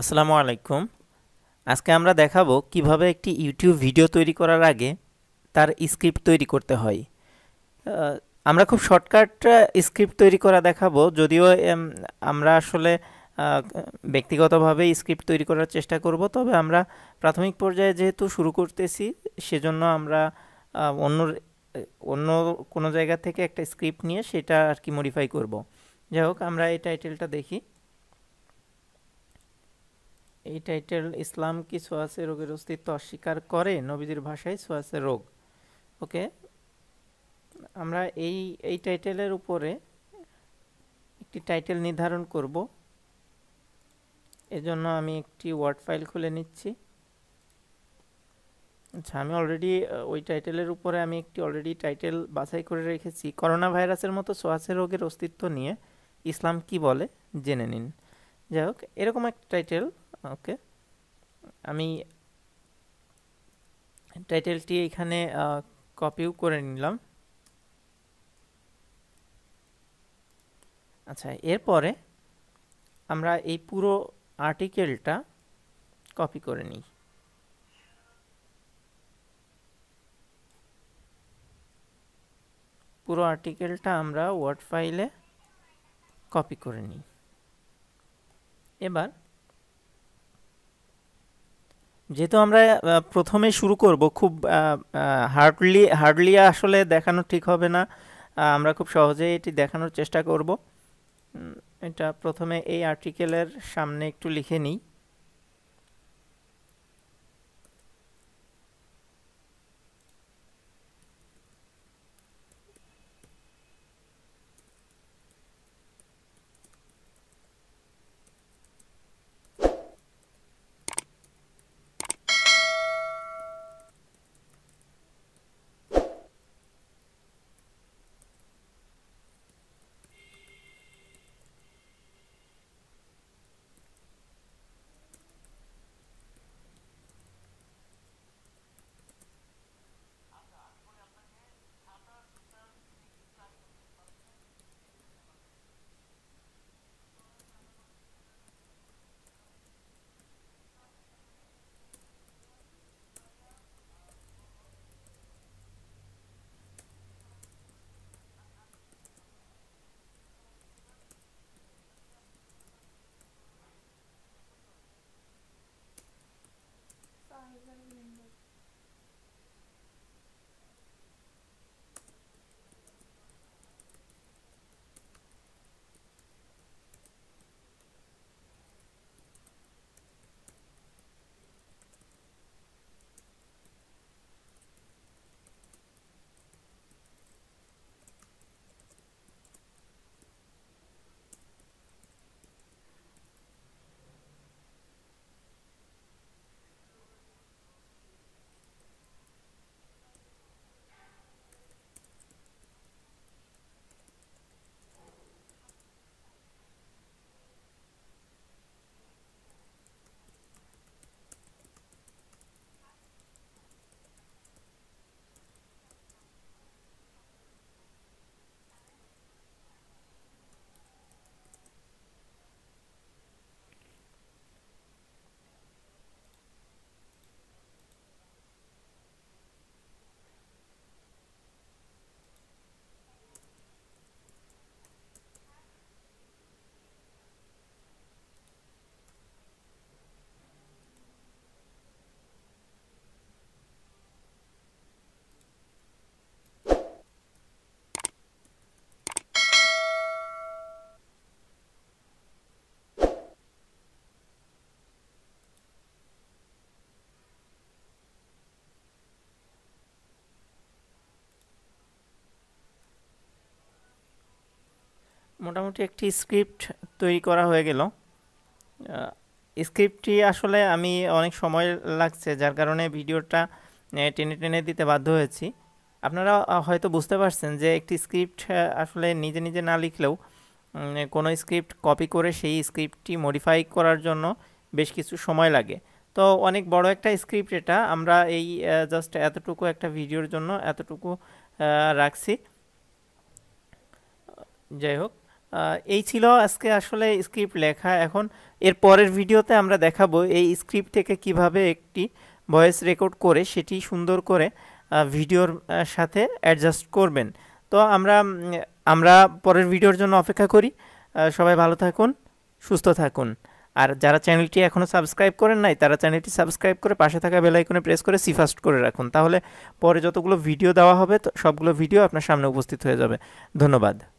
আসসালামু আলাইকুম আজকে আমরা দেখাবো কিভাবে একটি ইউটিউব ভিডিও তৈরি করার আগে তার স্ক্রিপ্ট তৈরি করতে হয় আমরা খুব শর্টকাট স্ক্রিপ্ট তৈরি করা দেখাবো যদিও আমরা আসলে ব্যক্তিগতভাবে স্ক্রিপ্ট তৈরি করার চেষ্টা করব তবে আমরা প্রাথমিক পর্যায়ে যেহেতু শুরু করতেছি সেজন্য আমরা অন্য অন্য কোনো জায়গা থেকে একটা স্ক্রিপ্ট নিয়ে সেটা আর কি মডিফাই করব যাই হোক আমরা এই টাইটেলটা দেখি এই টাইটেল ইসলাম কি সোয়াসে রোগের অস্তিত্ব অস্বীকার করে নবীদের ভাষায় সোয়াসে রোগ ওকে আমরা এই এই টাইটেলের উপরে একটি টাইটেল নির্ধারণ করব এজন্য আমি একটি ওয়ার্ড ফাইল খুলে নিচ্ছি আচ্ছা আমি অলরেডি ওই টাইটেলের উপরে আমি একটি অলরেডি টাইটেল বাছাই করে রেখেছি করোনা ভাইরাসের মতো সোয়াসে রোগের অস্তিত্ব নিয়ে ইসলাম কি বলে জেনে নিন যাই হোক এরকম একটা টাইটেল ওকে আমি টাইটেলটি এখানে কপিও করে নিলাম আচ্ছা এরপরে আমরা এই পুরো আর্টিকেলটা কপি করে নিই পুরো আর্টিকেলটা আমরা ওয়ার্ড ফাইলে কপি করে নিই এবার যেহেতু আমরা প্রথমে শুরু করব খুব হার্ডলি হার্ডলি আসলে দেখানো ঠিক হবে না আমরা খুব সহজে এটি দেখানোর চেষ্টা করব এটা প্রথমে এই আর্টিকেলের সামনে একটু লিখে নিই মোটামুটি একটি স্ক্রিপ্ট তৈরি করা হয়ে গেল স্ক্রিপ্টটি আসলে আমি অনেক সময় লাগছে যার কারণে ভিডিওটা টেনে টেনে দিতে বাধ্য হয়েছি আপনারা হয়তো বুঝতে পারছেন যে একটি স্ক্রিপ্ট আসলে নিজে নিজে না লিখলেও কোনো স্ক্রিপ্ট কপি করে সেই স্ক্রিপ্টটি মডিফাই করার জন্য বেশ কিছু সময় লাগে তো অনেক বড় একটা স্ক্রিপ্ট এটা আমরা এই জাস্ট এতটুকু একটা ভিডিওর জন্য এতটুকু রাখছি যাই হোক এই ছিল আজকে আসলে স্ক্রিপ্ট লেখা এখন এর পরের ভিডিওতে আমরা দেখাবো এই স্ক্রিপ্ট থেকে কিভাবে একটি ভয়েস রেকর্ড করে সেটি সুন্দর করে ভিডিওর সাথে অ্যাডজাস্ট করবেন তো আমরা আমরা পরের ভিডিওর জন্য অপেক্ষা করি সবাই ভালো থাকুন সুস্থ থাকুন আর যারা চ্যানেলটি এখনও সাবস্ক্রাইব করেন নাই তারা চ্যানেলটি সাবস্ক্রাইব করে পাশে থাকা বেলাইকনে প্রেস করে সিফাস্ট করে রাখুন তাহলে পরে যতগুলো ভিডিও দেওয়া হবে তো সবগুলো ভিডিও আপনার সামনে উপস্থিত হয়ে যাবে ধন্যবাদ